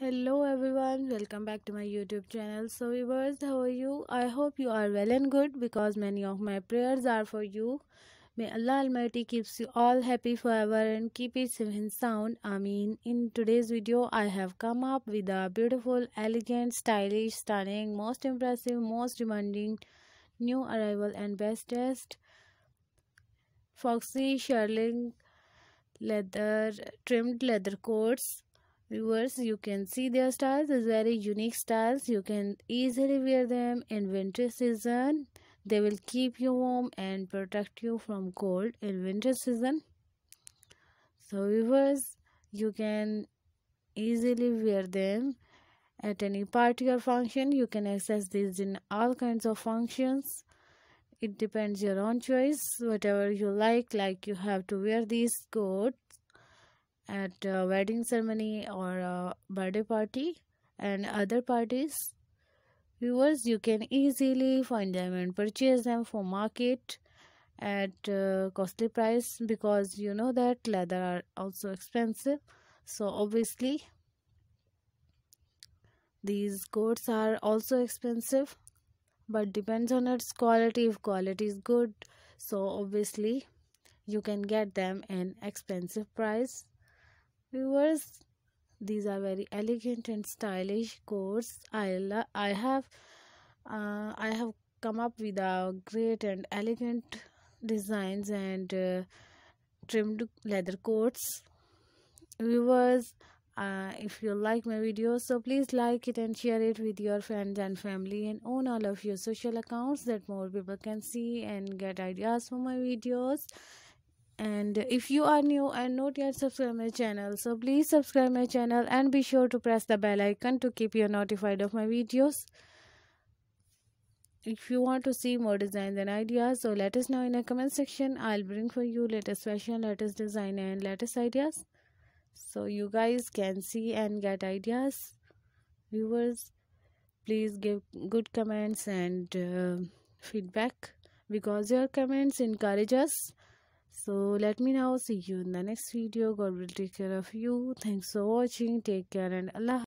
hello everyone welcome back to my youtube channel so viewers how are you i hope you are well and good because many of my prayers are for you may allah almighty keeps you all happy forever and keep it safe and sound i mean in today's video i have come up with a beautiful elegant stylish stunning most impressive most demanding new arrival and bestest foxy shirling leather trimmed leather coats viewers you can see their styles is very unique styles you can easily wear them in winter season they will keep you warm and protect you from cold in winter season so viewers you can easily wear them at any party or function you can access these in all kinds of functions it depends your own choice whatever you like like you have to wear these coat at uh, wedding ceremony or uh, birthday party and other parties viewers you can easily find them and purchase them for market at uh, costly price because you know that leather are also expensive so obviously these coats are also expensive but depends on its quality if quality is good so obviously you can get them in expensive price viewers these are very elegant and stylish coats i i have uh, i have come up with a great and elegant designs and uh, trimmed leather coats viewers uh, if you like my video so please like it and share it with your friends and family and on all of your social accounts that more people can see and get ideas for my videos and if you are new and not yet subscribed my channel so please subscribe my channel and be sure to press the bell icon to keep you notified of my videos if you want to see more designs and ideas so let us know in the comment section i'll bring for you latest fashion latest design and latest ideas so you guys can see and get ideas viewers please give good comments and uh, feedback because your comments encourage us so let me now see you in the next video god will take care of you thanks for watching take care and allah